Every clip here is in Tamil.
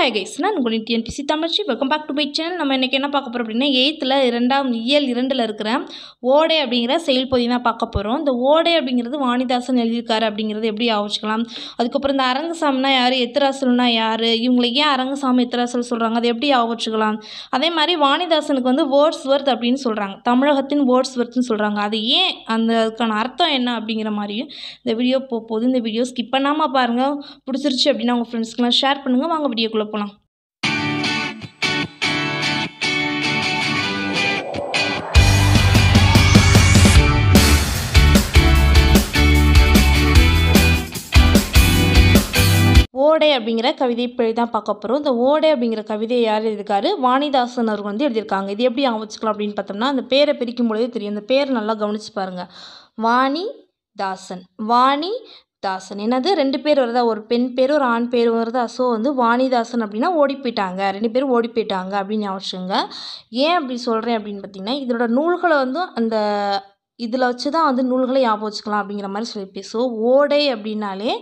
ஹாய் கைஸ் நான் உங்களின் டிஎன்பிசி தமிழ்ச்சி welcome back to my channel நம்ம இன்றைக்கி என்ன பார்க்க போகிறோம் அப்படின்னா எயித்தில் இரண்டாம் இயல் இரண்டில் இருக்கிற ஓடை அப்படிங்கிற செயல் பகுதி தான் பார்க்க போகிறோம் இந்த ஓடை அப்படிங்கிறது வாணிதாசன் எழுதியிருக்காரு அப்படிங்கிறது எப்படி ஆவச்சிக்கலாம் அதுக்கப்புறம் இந்த அரங்கசாமினா யார் எத்திராசல்னா யார் இவங்களை ஏன் அரங்கசாமி எத்திராசல் சொல்கிறாங்க அதை எப்படி ஆவச்சிக்கலாம் அதே மாதிரி வாணிதாசனுக்கு வந்து வேர்ட்ஸ் ஒர்த் அப்படின்னு சொல்கிறாங்க தமிழகத்தின் வேர்ட்ஸ் ஒர்த்னு சொல்கிறாங்க அது ஏன் அந்த அதுக்கான அர்த்தம் என்ன அப்படிங்கிற மாதிரியும் இந்த வீடியோ போகுது இந்த வீடியோ ஸ்கிப் பண்ணாமல் பாருங்கள் பிடிச்சிருச்சு அப்படின்னா உங்கள் ஃப்ரெண்ட்ஸ்க்கெலாம் ஷேர் பண்ணுங்கள் வாங்க வீடியோக்குள்ளே சொல்லப்போனால் ஓடை அப்படிங்கிற கவிதை பற்றி தான் பார்க்க போகிறோம் இந்த ஓடை அப்படிங்கிற கவிதையை யார் எழுதியிருக்காரு வாணிதாசன் அவர்கள் வந்து எழுதியிருக்காங்க இது எப்படி அமைச்சுக்கலாம் அப்படின்னு பார்த்தோம்னா அந்த பேரை பிரிக்கும் பொழுதே தெரியும் அந்த பேரை நல்லா கவனித்து பாருங்கள் வாணி தாசன் வாணி தாசன் என்னது ரெண்டு பேர் வருதா ஒரு பெண் பேர் ஒரு ஆண் பேர் வருதா ஸோ வந்து வாணிதாசன் அப்படின்னா ஓடி போயிட்டாங்க ரெண்டு பேரும் ஓடி போயிட்டாங்க அப்படின்னு யோசிச்சுங்க ஏன் அப்படி சொல்கிறேன் அப்படின்னு பார்த்தீங்கன்னா இதனோட நூல்களை வந்து அந்த இதில் வச்சு தான் வந்து நூல்களை ஞாபகம் வச்சுக்கலாம் அப்படிங்கிற மாதிரி சொல்லியிருப்பேன் ஸோ ஓடை அப்படின்னாலே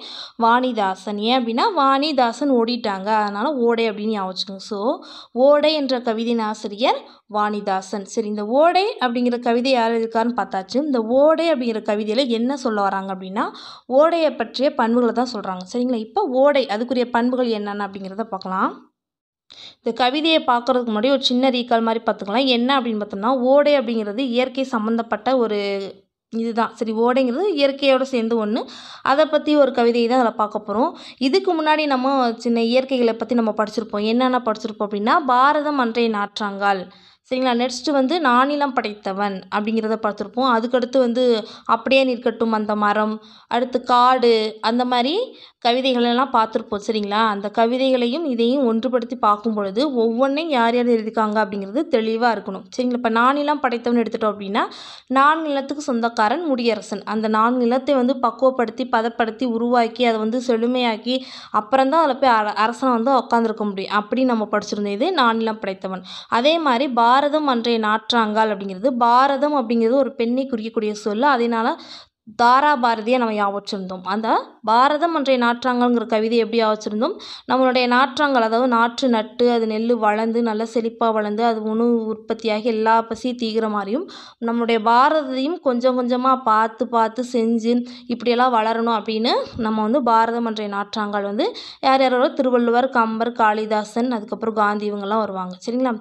வாணிதாசன் ஏன் அப்படின்னா வாணிதாசன் ஓடிட்டாங்க அதனால் ஓடை அப்படின்னு ஞாபகம் வச்சுக்கோங்க ஸோ ஓடை என்ற கவிதையின் ஆசிரியர் வாணிதாசன் சரி இந்த ஓடை அப்படிங்கிற கவிதை யார் இருக்காருன்னு பார்த்தாச்சு இந்த ஓடை அப்படிங்கிற கவிதையில் என்ன சொல்ல வராங்க அப்படின்னா ஓடையை பற்றிய பண்புகளை தான் சொல்கிறாங்க சரிங்களா இப்போ ஓடை அதுக்குரிய பண்புகள் என்னென்ன அப்படிங்கிறத பார்க்கலாம் இந்த கவிதையை பார்க்குறதுக்கு முன்னாடி ஒரு சின்ன ரீகால் மாதிரி பார்த்துக்கலாம் என்ன அப்படின்னு பார்த்தோம்னா ஓடை அப்படிங்கிறது இயற்கை சம்மந்தப்பட்ட ஒரு இதுதான் சரி ஓடைங்கிறது இயற்கையோடு சேர்ந்து ஒன்று அதை பற்றி ஒரு கவிதையை தான் அதில் பார்க்க போகிறோம் இதுக்கு முன்னாடி நம்ம சின்ன இயற்கைகளை பற்றி நம்ம படிச்சிருப்போம் என்னென்ன படிச்சிருப்போம் அப்படின்னா பாரதம் அன்றைய நாற்றாங்கால் சரிங்களா நெக்ஸ்ட்டு வந்து நானிலம் படைத்தவன் அப்படிங்கிறத பார்த்துருப்போம் அதுக்கடுத்து வந்து அப்படியே நிற்கட்டும் அந்த மரம் அடுத்து காடு அந்த மாதிரி கவிதைகளெல்லாம் பார்த்துருப்போம் சரிங்களா அந்த கவிதைகளையும் இதையும் ஒன்றுபடுத்தி பார்க்கும் பொழுது ஒவ்வொன்றையும் யார் யார் எழுதிக்காங்க அப்படிங்கிறது தெளிவாக இருக்கணும் சரிங்களா இப்போ நானிலாம் படைத்தவன் எடுத்துட்டோம் அப்படின்னா நான்கு நிலத்துக்கு சொந்தக்காரன் முடியரசன் அந்த நான்கு நிலத்தை வந்து பக்குவப்படுத்தி பதப்படுத்தி உருவாக்கி அதை வந்து செழுமையாக்கி அப்புறம் தான் அதில் போய் அர அரசனை வந்து உட்காந்துருக்க முடியும் அப்படி நம்ம படிச்சிருந்தோம் இது நானிலம் படைத்தவன் அதே மாதிரி பாரதம் அன்றைய நாற்றாங்கால் அப்படிங்கிறது பாரதம் அப்படிங்கிறது ஒரு பெண்ணை குறிக்கக்கூடிய சொல் அதனால் தாரா பாரதியை நம்ம யாவச்சிருந்தோம் வச்சுருந்தோம் அந்த பாரதம் அன்றைய நாற்றாங்கல்ங்கிற கவிதை எப்படி வச்சுருந்தோம் நம்மளுடைய நாற்றாங்கல் அதாவது நாற்று நட்டு அது நெல் வளர்ந்து நல்லா செழிப்பாக வளர்ந்து அது உணவு உற்பத்தியாகி எல்லா பசியும் தீகிற மாதிரியும் நம்மளுடைய பாரதத்தையும் கொஞ்சம் கொஞ்சமாக பார்த்து பார்த்து செஞ்சு இப்படியெல்லாம் வளரணும் அப்படின்னு நம்ம வந்து பாரதம் அன்றைய நாற்றாங்கல் வந்து யார் யாரோட திருவள்ளுவர் கம்பர் காளிதாசன் அதுக்கப்புறம் காந்தி இவங்கெல்லாம் வருவாங்க சரிங்களா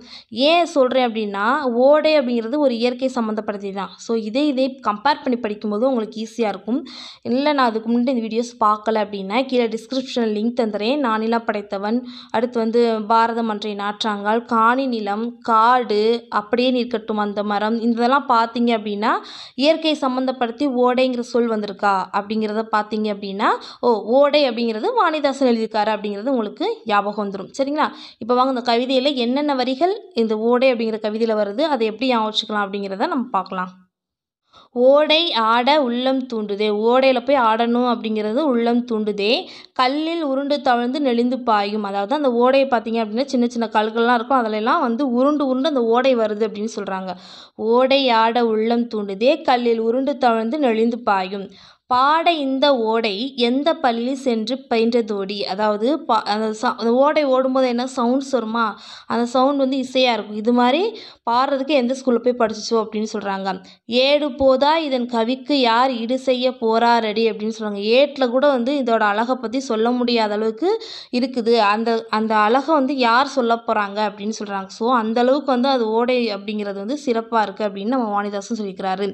ஏன் சொல்கிறேன் அப்படின்னா ஓடை அப்படிங்கிறது ஒரு இயற்கை சம்மந்தப்படுத்தி தான் ஸோ இதே இதே கம்பேர் பண்ணி படிக்கும்போது உங்களுக்கு உங்களுக்கு ஈஸியாக இருக்கும் இல்லை நான் அதுக்கு முன்னாடி இந்த வீடியோஸ் பார்க்கல அப்படின்னா கீழே டிஸ்கிரிப்ஷனில் லிங்க் தந்துடுறேன் நானிலா படைத்தவன் அடுத்து வந்து பாரத மன்றை நாற்றாங்கால் காணி நிலம் காடு அப்படியே நிற்கட்டும் அந்த மரம் இதெல்லாம் பார்த்தீங்க அப்படின்னா இயற்கை சம்மந்தப்படுத்தி ஓடைங்கிற சொல் வந்திருக்கா அப்படிங்கிறத பார்த்தீங்க அப்படின்னா ஓ ஓடை அப்படிங்கிறது வாணிதாசன் எழுதியிருக்காரு அப்படிங்கிறது உங்களுக்கு ஞாபகம் வந்துடும் சரிங்களா இப்போ வாங்க இந்த கவிதையில் என்னென்ன வரிகள் இந்த ஓடை அப்படிங்கிற கவிதையில் வருது அதை எப்படி ஞாபகம் வச்சுக்கலாம் அப்படிங்கிறத நம்ம பார்க்கலாம் ஓடை ஆட உள்ளம் தூண்டுதே ஓடையில் போய் ஆடணும் அப்படிங்கிறது உள்ளம் தூண்டுதே கல்லில் உருண்டு தவழ்ந்து நெளிந்து பாயும் அதாவது அந்த ஓடையை பார்த்தீங்க அப்படின்னா சின்ன சின்ன கல்கள்லாம் இருக்கும் அதிலெல்லாம் வந்து உருண்டு உருண்டு அந்த ஓடை வருது அப்படின்னு சொல்கிறாங்க ஓடை ஆட உள்ளம் தூண்டுதே கல்லில் உருண்டு தவழ்ந்து நெளிந்து பாயும் பாட இந்த ஓடை எந்த பள்ளி சென்று பயின்றதோடி அதாவது பா அந்த ச அந்த ஓடை ஓடும்போது என்ன சவுண்ட்ஸ் வருமா அந்த சவுண்ட் வந்து இசையாக இருக்கும் இது மாதிரி பாடுறதுக்கு எந்த ஸ்கூலில் போய் படிச்சிச்சோ அப்படின்னு சொல்கிறாங்க ஏடு போதா இதன் கவிக்கு யார் ஈடு செய்ய போறாரடி அப்படின்னு சொல்கிறாங்க ஏட்டில் கூட வந்து இதோட அழகை பற்றி சொல்ல முடியாத அளவுக்கு இருக்குது அந்த அந்த அழகை வந்து யார் சொல்ல போகிறாங்க அப்படின்னு சொல்கிறாங்க ஸோ அந்தளவுக்கு வந்து அது ஓடை அப்படிங்கிறது வந்து சிறப்பாக இருக்குது அப்படின்னு நம்ம வாணிதாசன் சொல்லிக்கிறாரு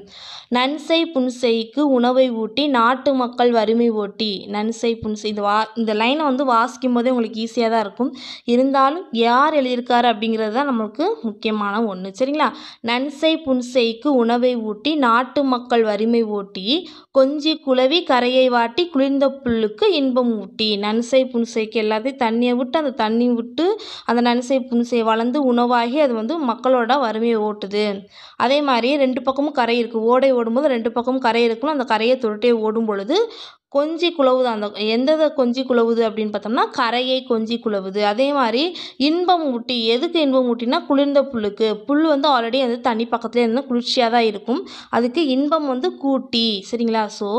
நன்செய் புன்செய்க்கு உணவை ஊட்டி நாட்டு மக்கள் வறுமை ஓட்டி நன்சை புன்சை இந்த வா இந்த லைனை வந்து வாசிக்கும் போதே உங்களுக்கு ஈஸியாக தான் இருக்கும் இருந்தாலும் யார் எழுதியிருக்காரு அப்படிங்கிறது தான் நம்மளுக்கு முக்கியமான ஒன்று சரிங்களா நன்சை புன்சைக்கு உணவை ஊட்டி நாட்டு மக்கள் வறுமை ஓட்டி கொஞ்சி குழவி கரையை வாட்டி குளிர்ந்த புல்லுக்கு இன்பம் ஊட்டி நன்சை புன்சைக்கு எல்லாத்தையும் தண்ணியை விட்டு அந்த தண்ணி விட்டு அந்த நன்சை புன்சை வளர்ந்து உணவாகி அது வந்து மக்களோட வறுமையை ஓட்டுது அதே மாதிரி ரெண்டு பக்கமும் கரை இருக்குது ஓடை ஓடும்போது ரெண்டு பக்கமும் கரை இருக்கணும் அந்த கரையை தொருட்டே ஓடும் பொழுது கொஞ்சி குழவுது அந்த எந்தத கொஞ்சி குழவுது அப்படின்னு பார்த்தோம்னா கரையை கொஞ்சி குழவுது அதே மாதிரி இன்பம் ஊட்டி எதுக்கு இன்பம் ஊட்டினா குளிர்ந்த புல்லுக்கு புல் வந்து ஆல்ரெடி வந்து தண்ணி பக்கத்துலேயே இருந்தால் குளிர்ச்சியாக தான் இருக்கும் அதுக்கு இன்பம் வந்து கூட்டி சரிங்களா ஸோ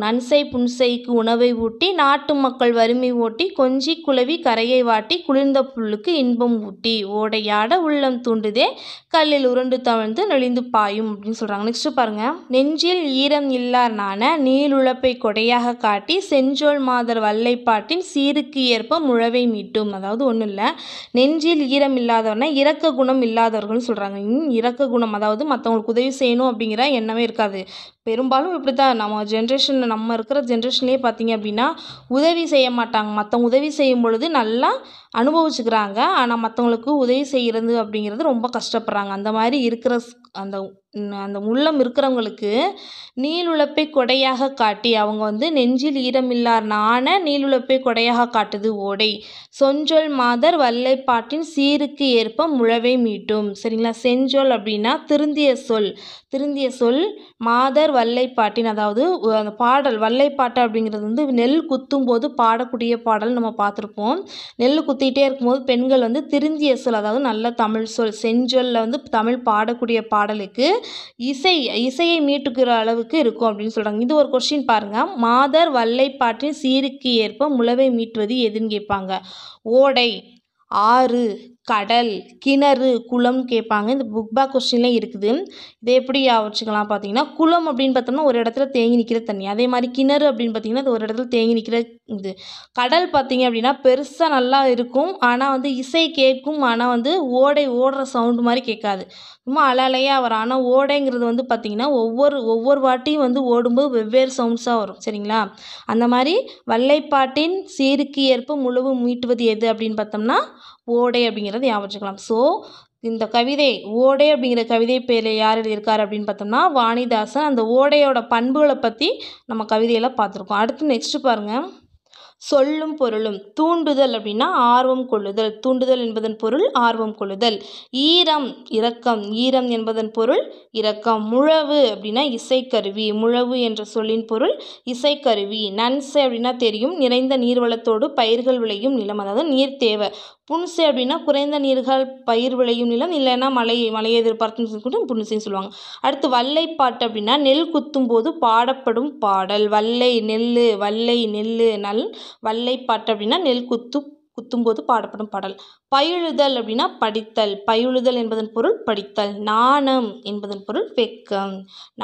நன்சை புன்செய்க்கு உணவை ஊட்டி நாட்டு மக்கள் வறுமை ஓட்டி கொஞ்சி குலவி கரையை வாட்டி குளிர்ந்த புல்லுக்கு இன்பம் ஊட்டி ஓடையாட உள்ளம் தூண்டுதே கல்லில் உருண்டு தவழ்ந்து நெளிந்து பாயும் அப்படின்னு சொல்கிறாங்க நெக்ஸ்ட்டு பாருங்கள் நெஞ்சில் ஈரம் இல்லானான நீளுழப்பை கொடையாக காட்டி செஞ்சோல் மாதர் வல்லைப்பாட்டின் சீருக்கு ஏற்ப முழவை மீட்டும் அதாவது ஒன்றும் இல்லை நெஞ்சில் ஈரம் இல்லாதவனா இறக்க குணம் இல்லாதவர்கள்னு சொல்கிறாங்க இரக்க குணம் அதாவது மற்றவங்களுக்கு உதவி செய்யணும் அப்படிங்கிற எண்ணமே இருக்காது பெரும்பாலும் இப்படி தான் நம்ம ஜென்ரேஷன் நம்ம இருக்கிற ஜென்ரேஷன்லேயே பார்த்தீங்க அப்படின்னா உதவி செய்ய மாட்டாங்க மற்றவங்க உதவி செய்யும் பொழுது நல்லா அனுபவிச்சுக்கிறாங்க ஆனால் மற்றவங்களுக்கு உதவி செய்கிறது அப்படிங்கிறது ரொம்ப கஷ்டப்படுறாங்க அந்த மாதிரி இருக்கிற அந்த அந்த உள்ளம் இருக்கிறவங்களுக்கு நீளுழைப்பை கொடையாக காட்டி அவங்க வந்து நெஞ்சில் ஈரமில்லார் நாண நீளுழைப்பை கொடையாக காட்டுது ஓடை சொஞ்சொல் மாதர் வல்லைப்பாட்டின் சீருக்கு ஏற்ப முழவை மீட்டும் சரிங்களா செஞ்சொல் அப்படின்னா திருந்திய சொல் திருந்திய சொல் மாதர் வல்லைப்பாட்டின் அதாவது அந்த பாடல் வல்லைப்பாட்டு அப்படிங்கிறது வந்து நெல் குத்தும் போது பாடக்கூடிய பாடல் நம்ம பார்த்துருப்போம் நெல் குத்து ஊற்றிக்கிட்டே இருக்கும்போது பெண்கள் வந்து திருந்திய சொல் அதாவது நல்ல தமிழ் சொல் செஞ்சொல்ல வந்து தமிழ் பாடக்கூடிய பாடலுக்கு இசை இசையை மீட்டுக்கிற அளவுக்கு இருக்கும் அப்படின்னு சொல்கிறாங்க இது ஒரு கொஸ்டின் பாருங்கள் மாதர் வல்லைப்பாட்டின் சீருக்கு ஏற்ப முழவை மீட்டுவது எதுன்னு கேட்பாங்க ஓடை ஆறு கடல் கிணறு குளம் கேட்பாங்க இந்த புக் பேக் கொஸ்டின்லாம் இருக்குது இதை எப்படி வச்சுக்கலாம் பார்த்தீங்கன்னா குளம் அப்படின்னு பார்த்தோம்னா ஒரு இடத்துல தேங்கி நிற்கிற தண்ணி அதே மாதிரி கிணறு அப்படின்னு பார்த்தீங்கன்னா அது ஒரு இடத்துல தேங்கி நிற்கிற இது கடல் பார்த்தீங்க அப்படின்னா பெருசாக நல்லா இருக்கும் ஆனால் வந்து இசை கேட்கும் ஆனால் வந்து ஓடை ஓடுற சவுண்டு மாதிரி கேட்காது ரொம்ப அழலையாக வரும் ஆனால் ஓடைங்கிறது வந்து பார்த்திங்கன்னா ஒவ்வொரு ஒவ்வொரு வாட்டியும் வந்து ஓடும்போது வெவ்வேறு சவுண்ட்ஸாக வரும் சரிங்களா அந்த மாதிரி வல்லைப்பாட்டின் சீருக்கு ஏற்ப முழுவு மீட்டுவது எது அப்படின்னு பார்த்தோம்னா ஓடை அப்படிங்கிறது அப்படிங்கிறத ஞாபகம் வச்சுக்கலாம் ஸோ இந்த கவிதை ஓடை அப்படிங்கிற கவிதை பேரில் யார் இருக்கார் அப்படின்னு பார்த்தோம்னா வாணிதாசன் அந்த ஓடையோட பண்புகளை பற்றி நம்ம கவிதையில் பார்த்துருக்கோம் அடுத்து நெக்ஸ்ட்டு பாருங்கள் சொல்லும் பொருளும் தூண்டுதல் அப்படின்னா ஆர்வம் கொள்ளுதல் தூண்டுதல் என்பதன் பொருள் ஆர்வம் கொள்ளுதல் ஈரம் இரக்கம் ஈரம் என்பதன் பொருள் இரக்கம் முழவு அப்படின்னா இசைக்கருவி முழவு என்ற சொல்லின் பொருள் இசைக்கருவி நன்சை அப்படின்னா தெரியும் நிறைந்த நீர்வளத்தோடு பயிர்கள் விளையும் நிலம் அதாவது நீர் தேவை புன்சு அப்படின்னா குறைந்த நீர்கள் பயிர் விளையும் நிலம் இல்லைன்னா மலை மலை எதிர்பார்த்துன்னு சொல்லிட்டு புன்சுன்னு சொல்லுவாங்க அடுத்து வல்லை பாட்டு அப்படின்னா நெல் குத்தும் போது பாடப்படும் பாடல் வல்லை நெல் வல்லை நெல் நல் வல்லை பாட்டு அப்படின்னா நெல் குத்து குத்தும்போது பாடப்படும் பாடல் பயிழுதல் அப்படின்னா படித்தல் பயிழுதல் என்பதன் பொருள் படித்தல் நாணம் என்பதன் பொருள் வெக்கம்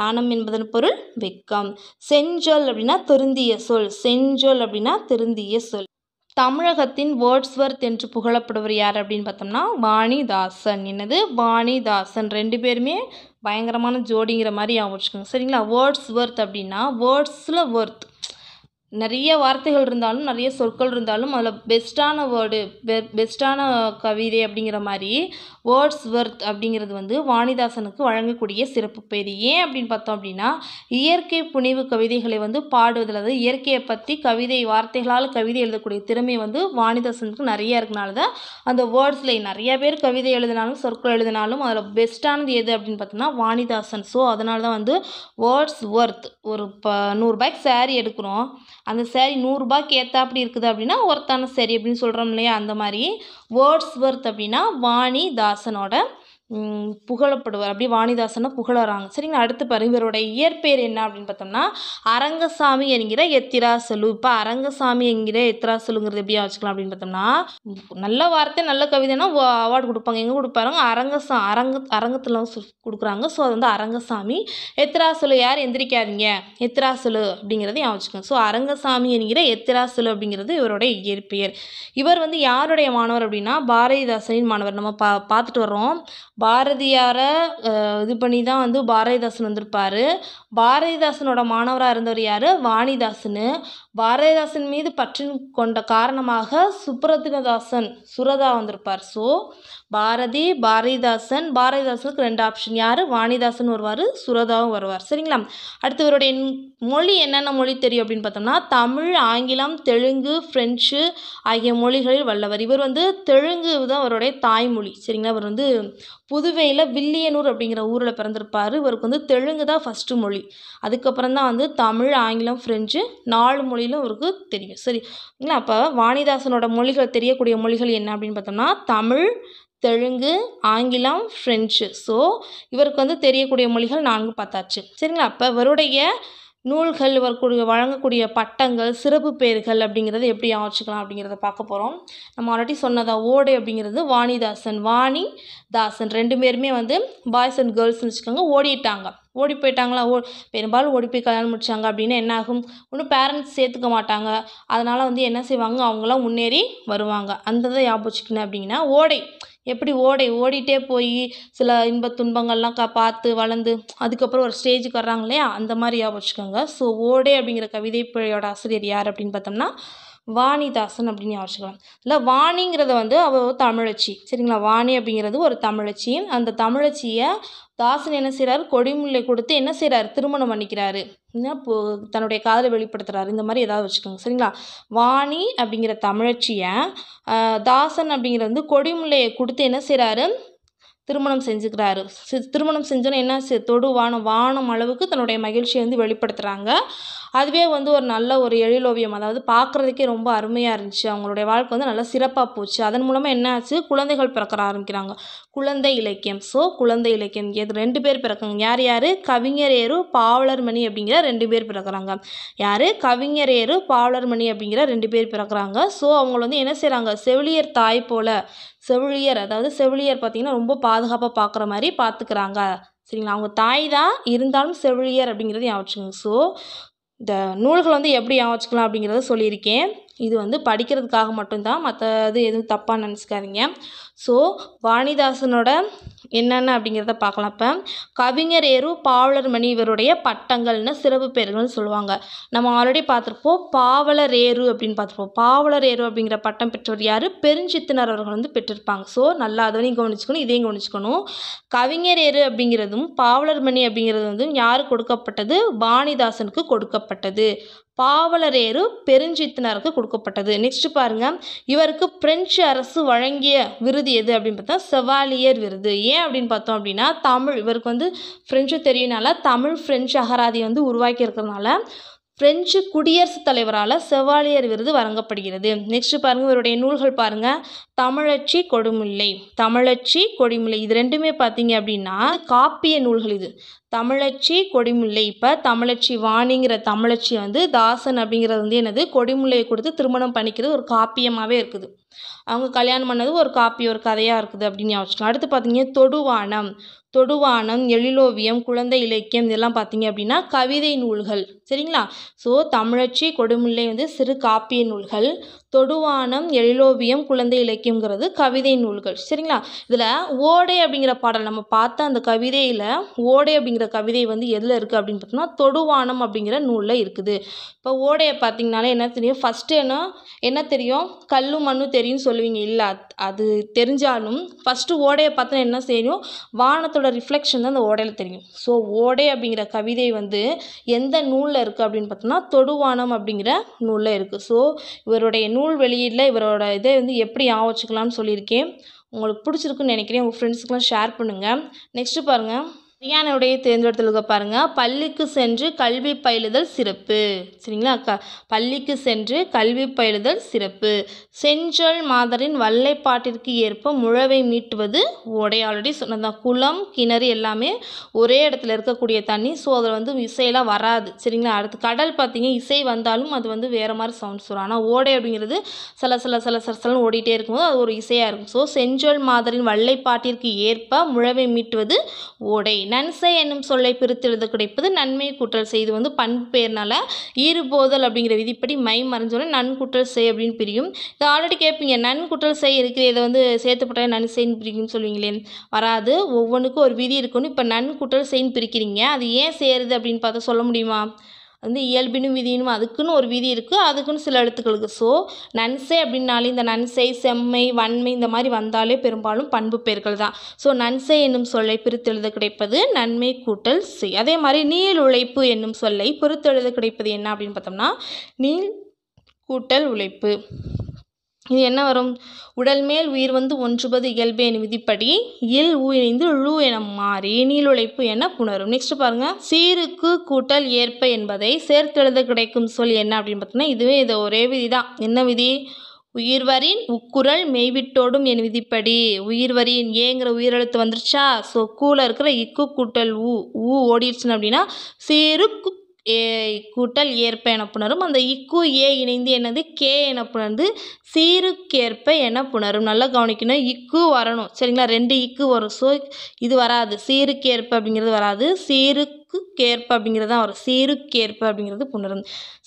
நாணம் என்பதன் பொருள் வெக்கம் செஞ்சொல் அப்படின்னா திருந்திய சொல் செஞ்சொல் அப்படின்னா திருந்திய சொல் தமிழகத்தின் வேர்ட்ஸ்வர்த் என்று புகழப்படுவர் யார் அப்படின்னு பார்த்தோம்னா வாணிதாசன் என்னது வாணிதாசன் ரெண்டு பேருமே பயங்கரமான ஜோடிங்கிற மாதிரி ஞாபகம் வச்சுக்கோங்க சரிங்களா வேர்ட்ஸ் ஒர்த் அப்படின்னா வேர்ட்ஸில் ஒர்த் நிறைய வார்த்தைகள் இருந்தாலும் நிறைய சொற்கள் இருந்தாலும் அதில் பெஸ்ட்டான வேர்டு பெ பெஸ்ட்டான கவிதை அப்படிங்கிற மாதிரி வேர்ட்ஸ் ஒர்த் அப்படிங்கிறது வந்து வாணிதாசனுக்கு வழங்கக்கூடிய சிறப்பு பேர் ஏன் அப்படின்னு பார்த்தோம் அப்படின்னா இயற்கை புனைவு கவிதைகளை வந்து பாடுவதில் அதாவது இயற்கையை பற்றி கவிதை வார்த்தைகளால் கவிதை எழுதக்கூடிய திறமை வந்து வாணிதாசனுக்கு நிறைய இருக்கனால தான் அந்த வேர்ட்ஸில் நிறைய பேர் கவிதை எழுதினாலும் சொற்கள் எழுதினாலும் அதில் பெஸ்ட்டானது எது அப்படின்னு பார்த்தோம்னா வாணிதாசன் ஸோ அதனால தான் வந்து வேர்ட்ஸ் ஒர்த் ஒரு ப நூறுரூபாய்க்கு சாரி எடுக்கிறோம் அந்த சேரீ நூறுரூபாய்க்கு அப்படி இருக்குது அப்படின்னா ஒருத்தான சேரீ அப்படின்னு சொல்கிறோம் இல்லையா அந்த மாதிரி வேர்ட்ஸ் ஒர்த் அப்படின்னா வாணி தாசனோட புகழப்படுவார் அப்படியே வாணிதாசனை புகழறாங்க சரிங்களா அடுத்து பாருங்க இவருடைய இயற்பெயர் என்ன அப்படின்னு பார்த்தோம்னா அரங்கசாமி என்கிற எத்திராசலு இப்போ அரங்கசாமி என்கிற எத்திராசலுங்கிறது எப்படியா வச்சுக்கலாம் அப்படின்னு பார்த்தோம்னா நல்ல வார்த்தை நல்ல கவிதைனா அவார்டு கொடுப்பாங்க எங்கே கொடுப்பாருங்க அரங்கசா அரங்க அரங்கத்தில் கொடுக்குறாங்க ஸோ அது வந்து அரங்கசாமி எத்திராசலு யார் எந்திரிக்காதீங்க எத்திராசலு அப்படிங்கிறது ஞாபகம் வச்சுக்கோங்க ஸோ அரங்கசாமி என்கிற எத்திராசலு அப்படிங்கிறது இவருடைய இயற்பெயர் இவர் வந்து யாருடைய மாணவர் அப்படின்னா பாரதிதாசனின் மாணவர் நம்ம பா பார்த்துட்டு வர்றோம் பாரதியாரை இது பண்ணி தான் வந்து பாரதிதாசன் வந்திருப்பாரு பாரதிதாசனோட மாணவராக இருந்தவர் யார் வாணிதாசன் பாரதிதாசன் மீது பற்றின் கொண்ட காரணமாக சுப்ரதினதாசன் சுரதா வந்திருப்பார் ஸோ பாரதி பாரதிதாசன் பாரதிதாசனுக்கு ரெண்டு ஆப்ஷன் யார் வாணிதாசன் வருவார் சுரதாவும் வருவார் சரிங்களா அடுத்து இவருடைய மொழி என்னென்ன மொழி தெரியும் அப்படின்னு பார்த்தோம்னா தமிழ் ஆங்கிலம் தெலுங்கு ஃப்ரெஞ்சு ஆகிய மொழிகளில் வல்லவர் இவர் வந்து தெலுங்கு தான் அவருடைய தாய்மொழி சரிங்களா இவர் வந்து புதுவையில் வில்லியனூர் அப்படிங்கிற ஊரில் பிறந்திருப்பார் இவருக்கு வந்து தெலுங்கு தான் ஃபஸ்ட்டு மொழி அதுக்கப்புறம் தான் வந்து தமிழ் ஆங்கிலம் ஃப்ரெஞ்சு நாலு மொழியிலும் இவருக்கு தெரியும் சரிங்களா அப்போ வாணிதாசனோட மொழிகள் தெரியக்கூடிய மொழிகள் என்ன அப்படின்னு பார்த்தோம்னா தமிழ் தெலுங்கு ஆங்கிலம் ஃப்ரெஞ்சு ஸோ இவருக்கு வந்து தெரியக்கூடிய மொழிகள் நான்கு பத்தாச்சு சரிங்களா அப்போ இவருடைய நூல்கள் இவர் கூடிய வழங்கக்கூடிய பட்டங்கள் சிறப்பு பெயர்கள் அப்படிங்கிறது எப்படி ஆச்சுக்கலாம் அப்படிங்கிறத பார்க்க போகிறோம் நம்ம ஆல்ரெடி சொன்னதா ஓடை அப்படிங்கிறது வாணிதாசன் வாணி தாசன் ரெண்டு பேருமே வந்து பாய்ஸ் அண்ட் கேர்ள்ஸ்னு வச்சுக்கோங்க ஓடிட்டாங்க ஓடி போயிட்டாங்களா ஓ பெரும்பாலும் ஓடி போய் கல்யாணம் முடிச்சாங்க அப்படின்னா என்ன ஆகும் ஒன்றும் பேரண்ட்ஸ் சேர்த்துக்க மாட்டாங்க அதனால் வந்து என்ன செய்வாங்க அவங்களாம் முன்னேறி வருவாங்க அந்த இதை ஞாபகம் வச்சுக்கணும் அப்படிங்கன்னா ஓடை எப்படி ஓடை ஓடிகிட்டே போய் சில இன்பத் துன்பங்கள்லாம் க பார்த்து வளர்ந்து அதுக்கப்புறம் ஒரு ஸ்டேஜுக்கு வர்றாங்க இல்லையா அந்த மாதிரி ஞாபகம் ஸோ ஓடை அப்படிங்கிற கவிதை பிழையோட ஆசிரியர் யார் அப்படின்னு பார்த்தோம்னா வாணிதாசன் அப்படின்னு வச்சுக்கலாம் இல்லை வாணிங்கிறது வந்து அவ தமிழச்சி சரிங்களா வாணி அப்படிங்கிறது ஒரு தமிழச்சி அந்த தமிழச்சியை தாசன் என்ன செய்கிறார் கொடிமுல்லை கொடுத்து என்ன செய்கிறாரு திருமணம் பண்ணிக்கிறாரு தன்னுடைய காதலை வெளிப்படுத்துகிறாரு இந்த மாதிரி ஏதாவது வச்சுக்கோங்க சரிங்களா வாணி அப்படிங்கிற தமிழச்சியை தாசன் அப்படிங்கிற வந்து கொடிமுல்லையை கொடுத்து என்ன செய்கிறாரு திருமணம் செஞ்சுக்கிறாரு திருமணம் செஞ்சோன்னு என்ன தொடு வானம் வானம் அளவுக்கு தன்னுடைய மகிழ்ச்சியை வந்து வெளிப்படுத்துகிறாங்க அதுவே வந்து ஒரு நல்ல ஒரு எழிலோவியம் அதாவது பார்க்குறதுக்கே ரொம்ப அருமையாக இருந்துச்சு அவங்களுடைய வாழ்க்கை வந்து நல்லா சிறப்பாக போச்சு அதன் மூலமாக என்ன ஆச்சு குழந்தைகள் பிறக்க ஆரம்பிக்கிறாங்க குழந்தை இலக்கியம் ஸோ குழந்தை இலக்கியம் எது ரெண்டு பேர் பிறக்கங்க யார் யார் கவிஞர் ஏறு பாவலர்மணி அப்படிங்கிற ரெண்டு பேர் பிறக்கிறாங்க யார் கவிஞர் ஏறு மணி அப்படிங்கிற ரெண்டு பேர் பிறக்கிறாங்க ஸோ அவங்கள வந்து என்ன செய்கிறாங்க செவிலியர் தாய் போல் செவிலியர் அதாவது செவிலியர் பார்த்திங்கன்னா ரொம்ப பாதுகாப்பாக பார்க்குற மாதிரி பார்த்துக்கிறாங்க சரிங்களா அவங்க தாய் தான் இருந்தாலும் செவிலியர் அப்படிங்கிறது யாச்சுங்க ஸோ இந்த நூல்களை வந்து எப்படி ஞாபகம் வச்சுக்கலாம் அப்படிங்கிறத சொல்லியிருக்கேன் இது வந்து படிக்கிறதுக்காக மட்டும்தான் மற்றது எதுவும் தப்பாக நினச்சிக்காதீங்க ஸோ வாணிதாசனோட என்னென்ன அப்படிங்கிறத பார்க்கலாம் இப்போ கவிஞர் ஏறு மணி இவருடைய பட்டங்கள்னு சிறப்பு பெயர்கள்னு சொல்லுவாங்க நம்ம ஆல்ரெடி பார்த்துருப்போம் பாவலர் ஏறு அப்படின்னு பார்த்துருப்போம் பாவலர் ஏறு அப்படிங்கிற பட்டம் பெற்றவர் யார் பெருஞ்சித்தினர் அவர்கள் வந்து பெற்றிருப்பாங்க ஸோ நல்லா நீங்கள் கவனிச்சுக்கணும் இதையும் கவனிச்சுக்கணும் கவிஞர் ஏறு அப்படிங்கிறதும் மணி அப்படிங்கிறது வந்து யார் கொடுக்கப்பட்டது வாணிதாசனுக்கு கொடுக்கப்பட்டது பாவலரேறு பெருஞ்சித்தினருக்கு கொடுக்கப்பட்டது நெக்ஸ்ட் பாருங்கள் இவருக்கு பிரெஞ்சு அரசு வழங்கிய விருது எது அப்படின்னு பார்த்தா செவாலியர் விருது ஏன் அப்படின்னு பார்த்தோம் அப்படின்னா தமிழ் இவருக்கு வந்து ஃப்ரெஞ்சு தெரியுனால தமிழ் பிரெஞ்சு அகராதி வந்து உருவாக்கி இருக்கிறதுனால பிரெஞ்சு குடியரசுத் தலைவரால் செவாலியர் விருது வழங்கப்படுகிறது நெக்ஸ்ட் பாருங்கள் இவருடைய நூல்கள் பாருங்கள் தமிழச்சி கொடுமில்லை தமிழச்சி கொடிமில்லை இது ரெண்டுமே பார்த்தீங்க அப்படின்னா காப்பிய நூல்கள் இது தமிழச்சி கொடிமுல்லை இப்போ தமிழச்சி வாணிங்கிற தமிழச்சி வந்து தாசன் அப்படிங்கிறது வந்து என்னது கொடிமுல்லையை கொடுத்து திருமணம் பண்ணிக்கிறது ஒரு காப்பியமாகவே இருக்குது அவங்க கல்யாணம் பண்ணது ஒரு காப்பி ஒரு கதையாக இருக்குது அப்படின்னு வச்சுக்கலாம் அடுத்து பார்த்தீங்கன்னா தொடுவானம் தொடுவானம் எழிலோவியம் குழந்தை இலக்கியம் இதெல்லாம் பார்த்தீங்க அப்படின்னா கவிதை நூல்கள் சரிங்களா ஸோ தமிழச்சி கொடுமுல்லை வந்து சிறு காப்பிய நூல்கள் தொடுவானம் எழிலோவியம் குழந்தை இலக்கியங்கிறது கவிதை நூல்கள் சரிங்களா இதில் ஓடை அப்படிங்கிற பாடல் நம்ம பார்த்த அந்த கவிதையில் ஓடை அப்படிங்கிற கவிதை வந்து எதில் இருக்குது அப்படின்னு பார்த்தோம்னா தொடுவானம் அப்படிங்கிற நூலில் இருக்குது இப்போ ஓடையை பார்த்தீங்கனாலே என்ன தெரியும் ஃபஸ்ட்டு என்ன என்ன தெரியும் கல்லு மண்ணும் தெரியும்னு சொல்லுவீங்க இல்லை அது தெரிஞ்சாலும் ஃபஸ்ட்டு ஓடையை பார்த்தா என்ன செய்யும் வானத்தோட ரிஃப்ளெக்ஷன் தான் அந்த ஓடையில் தெரியும் ஸோ ஓடை அப்படிங்கிற கவிதை வந்து எந்த நூலில் இருக்குது அப்படின்னு பார்த்தோம்னா தொடுவானம் அப்படிங்கிற நூலில் இருக்குது ஸோ இவருடைய நூல் வெளியீடில் இவரோட இதை வந்து எப்படி ஞாபகம் வச்சுக்கலாம்னு சொல்லியிருக்கேன் உங்களுக்கு பிடிச்சிருக்குன்னு நினைக்கிறேன் உங்கள் ஃப்ரெண்ட்ஸுக்கெலாம் ஷேர் பண்ணுங்கள் நெக்ஸ்ட்டு பாருங்கள் ரியானுடைய தேர்ந்தெடுத்தலுக்கு பாருங்கள் பள்ளிக்கு சென்று கல்வி பயிலுதல் சிறப்பு சரிங்களா க பள்ளிக்கு சென்று கல்வி பயிலுதல் சிறப்பு செஞ்சொல் மாதரின் வல்லைப்பாட்டிற்கு ஏற்ப முழவை மீட்டுவது ஓடை ஆல்ரெடி சொன்னதான் குளம் கிணறு எல்லாமே ஒரே இடத்துல இருக்கக்கூடிய தண்ணி ஸோ அதில் வந்து இசையெல்லாம் வராது சரிங்களா அடுத்து கடல் பார்த்திங்க இசை வந்தாலும் அது வந்து வேறு மாதிரி சவுண்ட்ஸ் வரும் ஆனால் ஓடை அப்படிங்கிறது சில சில சில சிலசலன்னு ஓடிட்டே இருக்கும்போது அது ஒரு இசையாக இருக்கும் ஸோ செஞ்சொல் மாதரின் வல்லைப்பாட்டிற்கு ஏற்ப முழவை மீட்டுவது ஓடை நன்சை என்னும் சொல்லை பிரித்தெழுத கிடைப்பது நன்மை கூட்டல் செய்து வந்து பண்பு பெயர்னால ஈறுபோதல் அப்படிங்கிற விதிப்படி மை மறைஞ்சோட நன்குற்றல் செய் அப்படின்னு பிரியும் இது ஆல்ரெடி கேட்பீங்க நன்குற்றல் செய் இருக்குது இதை வந்து சேர்த்துப்பட்டால் நன் செய்ன்னு பிரிக்கும்னு சொல்லுவீங்களே வராது ஒவ்வொன்றுக்கும் ஒரு விதி இருக்குன்னு இப்போ நன்குற்றல் செய்ன்னு பிரிக்கிறீங்க அது ஏன் சேருது அப்படின்னு பார்த்தா சொல்ல முடியுமா வந்து இயல்பினும் விதியினும் அதுக்குன்னு ஒரு விதி இருக்குது அதுக்குன்னு சில எழுத்துக்களுக்கு ஸோ நன்சை அப்படின்னாலே இந்த நன்சை செம்மை வன்மை இந்த மாதிரி வந்தாலே பெரும்பாலும் பண்பு பெயர்கள் தான் ஸோ நன்சை என்னும் சொல்லை பிரித்தெழுத கிடைப்பது நன்மை கூட்டல் செய் அதே மாதிரி நீள் உழைப்பு என்னும் சொல்லை பொறுத்தெழுத கிடைப்பது என்ன அப்படின்னு பார்த்தோம்னா நீள் கூட்டல் உழைப்பு இது என்ன வரும் உடல் மேல் உயிர் வந்து ஒன்றுபது இயல்பேன் விதிப்படி இல் உயிரிந்து ழு என மாறி நீளுழைப்பு என புணரும் நெக்ஸ்ட் பாருங்கள் சீருக்கு கூட்டல் ஏற்ப என்பதை சேர்த்தெழுத கிடைக்கும் சொல் என்ன அப்படின்னு பார்த்தோன்னா இதுவே இது ஒரே விதி தான் என்ன விதி உயிர்வரின் உக்குரல் மெய்விட்டோடும் என் விதிப்படி உயிர்வரின் ஏங்கிற உயிரெழுத்து வந்துருச்சா ஸோ கூல இருக்கிற இக்கு கூட்டல் ஊ ஊ ஓடிடுச்சுன்னு அப்படின்னா சீருக்கு ஏ கூட்டல் ஏற்ப எனப்புணரும் அந்த இக்கு ஏ இணைந்து என்னது கே எனப்புணர்ந்து சீருக்கேற்ப என புணரும் நல்லா கவனிக்கணும் இக்கு வரணும் சரிங்களா ரெண்டு இக்கு வரும் ஸோ இது வராது சீருக்கேற்ப அப்படிங்கிறது வராது சீருக்கு கேற்ப அப்படிங்கிறது தான் வரும் சீருக்கேற்ப அப்படிங்கிறது புணரும்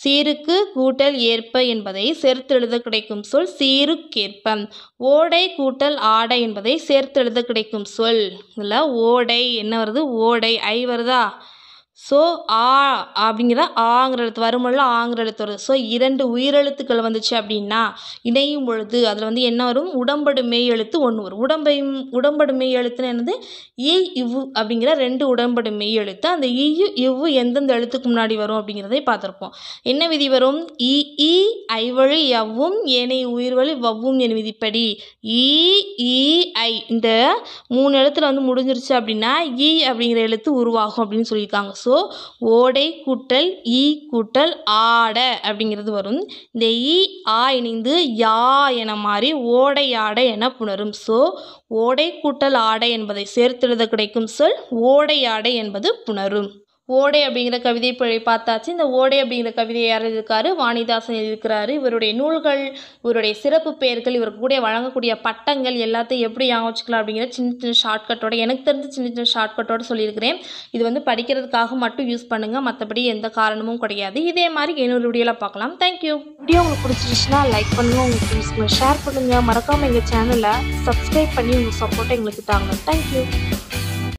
சீருக்கு கூட்டல் ஏற்ப என்பதை சேர்த்தெழுத கிடைக்கும் சொல் சீருக்கேற்ப ஓடை கூட்டல் ஆடை என்பதை சேர்த்தெழுத கிடைக்கும் சொல் இதில் ஓடை என்ன வருது ஓடை ஐ வருதா ஸோ ஆ அப்படிங்கிற ஆங்கிற எழுத்து வருமல்ல ஆங்கிற எழுத்து வருது ஸோ இரண்டு உயிரெழுத்துக்கள் வந்துச்சு அப்படின்னா இணையும் பொழுது அதில் வந்து என்ன வரும் உடம்படு மெய் எழுத்து ஒன்று வரும் உடம்பையும் உடம்படு மெய் எழுத்துன்னு என்னது இ இவ்வு அப்படிங்கிற ரெண்டு உடம்படு மெய் எழுத்து அந்த ஈயு இவ்வு எந்தெந்த எழுத்துக்கு முன்னாடி வரும் அப்படிங்கிறதை பார்த்துருப்போம் என்ன விதி வரும் இ இ ஐவழி எவ்வும் உயிர் உயிர்வழி வவ்வும் என் விதிப்படி இ இ ஐ இந்த மூணு எழுத்துல வந்து முடிஞ்சிருச்சு அப்படின்னா இ அப்படிங்கிற எழுத்து உருவாகும் அப்படின்னு சொல்லியிருக்காங்க ஸோ ஸோ ஓடை கூட்டல் ஈ கூட்டல் ஆட அப்படிங்கிறது வரும் இந்த ஈ ஆ இணைந்து யா என மாறி ஓடை ஆடை என புணரும் ஸோ ஓடை கூட்டல் ஆடை என்பதை சேர்த்தெழுத கிடைக்கும் சொல் ஓடை ஆடை என்பது புணரும் ஓடை அப்படிங்கிற கவிதை பார்த்தாச்சு இந்த ஓடை அப்படிங்கிற கவிதையை யார் இருக்கார் வாணிதாசன் எழுதியிருக்கிறாரு இவருடைய நூல்கள் இவருடைய சிறப்பு பெயர்கள் இவருக்கு கூட வழங்கக்கூடிய பட்டங்கள் எல்லாத்தையும் எப்படி ஞாபகம் வச்சுக்கலாம் அப்படிங்கிற சின்ன சின்ன ஷார்ட்கட்டோட எனக்கு தெரிஞ்ச சின்ன சின்ன ஷார்ட்கட்டோட சொல்லியிருக்கிறேன் இது வந்து படிக்கிறதுக்காக மட்டும் யூஸ் பண்ணுங்கள் மற்றபடி எந்த காரணமும் கிடையாது இதே மாதிரி இன்னொரு வீடியோவில் பார்க்கலாம் தேங்க்யூ வீடியோ உங்களுக்கு பிடிச்சிருச்சுன்னா லைக் பண்ணுங்கள் உங்களுக்கு ஃப்ரெண்ட்ஸ்க்கு ஷேர் பண்ணுங்கள் மறக்காமல் எங்கள் சேனலை சப்ஸ்கிரைப் பண்ணி உங்கள் சப்போர்ட்டை எங்களுக்கு தாங்க தேங்க்யூ